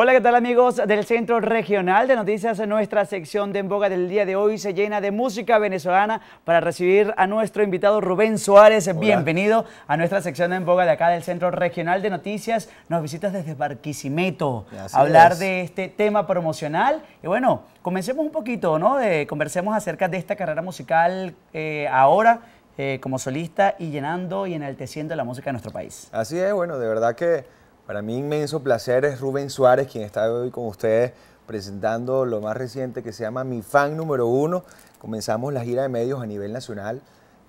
Hola, ¿qué tal amigos del Centro Regional de Noticias? Nuestra sección de En Boga del día de hoy se llena de música venezolana para recibir a nuestro invitado Rubén Suárez. Bienvenido a nuestra sección de En Boga de acá del Centro Regional de Noticias. Nos visitas desde Barquisimeto a hablar de este tema promocional. Y bueno, comencemos un poquito, ¿no? conversemos acerca de esta carrera musical eh, ahora. Eh, como solista y llenando y enalteciendo la música de nuestro país. Así es, bueno, de verdad que para mí inmenso placer es Rubén Suárez, quien está hoy con ustedes presentando lo más reciente que se llama Mi Fan Número Uno. Comenzamos la gira de medios a nivel nacional.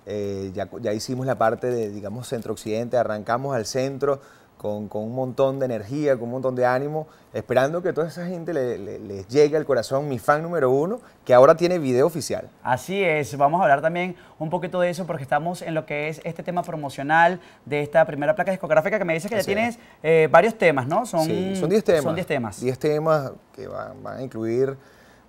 Eh, ya, ya, hicimos la parte de, digamos, centro-occidente, arrancamos al centro, con, un montón de energía, con un montón de ánimo, esperando que toda esa gente les llegue al corazón, mi fan número uno, que ahora tiene video oficial. Así es, vamos a hablar también un poquito de eso porque estamos en lo que es este tema promocional de esta primera placa discográfica que me dices que ya tienes eh, varios temas, ¿no? Son 10 temas. Son 10 temas. 10 temas que van, a incluir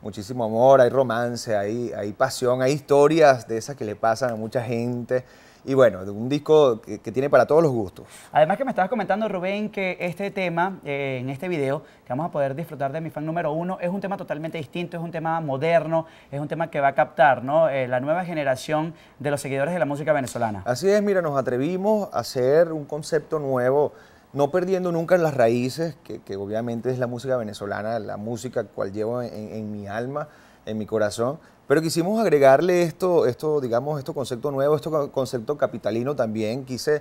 muchísimo amor, hay romance, hay pasión, hay historias de esas que le pasan a mucha gente. Y bueno, un disco que, tiene para todos los gustos. Además que me estabas comentando, Rubén, que este tema, eh, en este video, que vamos a poder disfrutar de mi fan número uno, es un tema totalmente distinto, es un tema moderno, es un tema que va a captar ¿no? Eh, la nueva generación de los seguidores de la música venezolana. Así es, mira, nos atrevimos a hacer un concepto nuevo no perdiendo nunca las raíces, que, obviamente es la música venezolana, la música cual llevo en, en mi alma, en mi corazón, pero quisimos agregarle esto, esto, digamos, este concepto nuevo, este concepto capitalino también. Quise,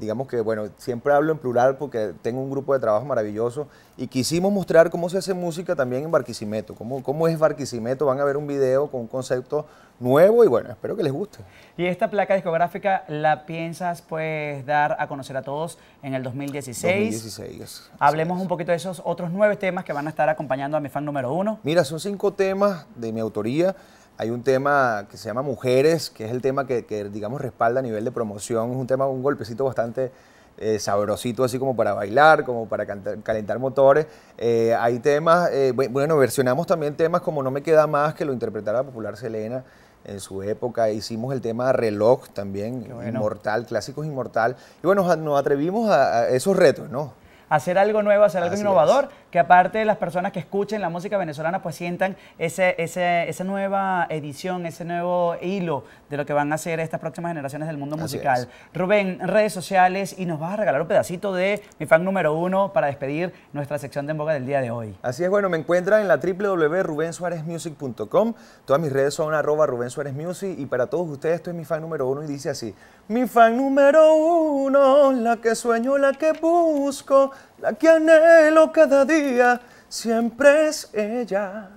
digamos que, bueno, siempre hablo en plural porque tengo un grupo de trabajo maravilloso y quisimos mostrar cómo se hace música también en Barquisimeto, cómo, cómo es Barquisimeto. Van a ver un video con un concepto nuevo y bueno, espero que les guste. Y esta placa discográfica la piensas pues dar a conocer a todos en el 2016. 2016. Hablemos un poquito de esos otros nueve temas que van a estar acompañando a mi fan número uno. Mira, son cinco temas de mi autoría. Hay un tema que se llama Mujeres, que es el tema que, digamos, respalda a nivel de promoción. Es un tema, un golpecito bastante eh, sabrosito, así como para bailar, como para calentar motores. Eh, hay temas, eh, bueno, versionamos también temas como No me queda más, que lo interpretara popular Selena en su época. Hicimos el tema Reloj también, inmortal, clásicos inmortal. Y bueno, nos atrevimos a esos retos, ¿no? hacer algo nuevo, hacer algo innovador, que aparte las personas que escuchen la música venezolana pues sientan ese, esa nueva edición, ese nuevo hilo de lo que van a hacer estas próximas generaciones del mundo musical. Rubén, redes sociales y nos vas a regalar un pedacito de mi fan número uno para despedir nuestra sección de En Boga del día de hoy. Así es, bueno, me encuentran en la www.rubensuarezmusic.com, todas mis redes son arroba Rubén Suárez Music y para todos ustedes esto es mi fan número uno y dice así, mi fan número uno, la que sueño, la que busco, la que anhelo cada día, siempre es ella.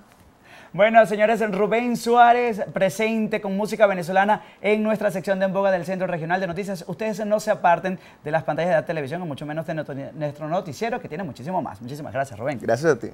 Bueno, señores, Rubén Suárez presente con música venezolana en nuestra sección de boga del Centro Regional de Noticias. Ustedes no se aparten de las pantallas de la televisión o mucho menos de nuestro noticiero que tiene muchísimo más. Muchísimas gracias, Rubén. Gracias a ti.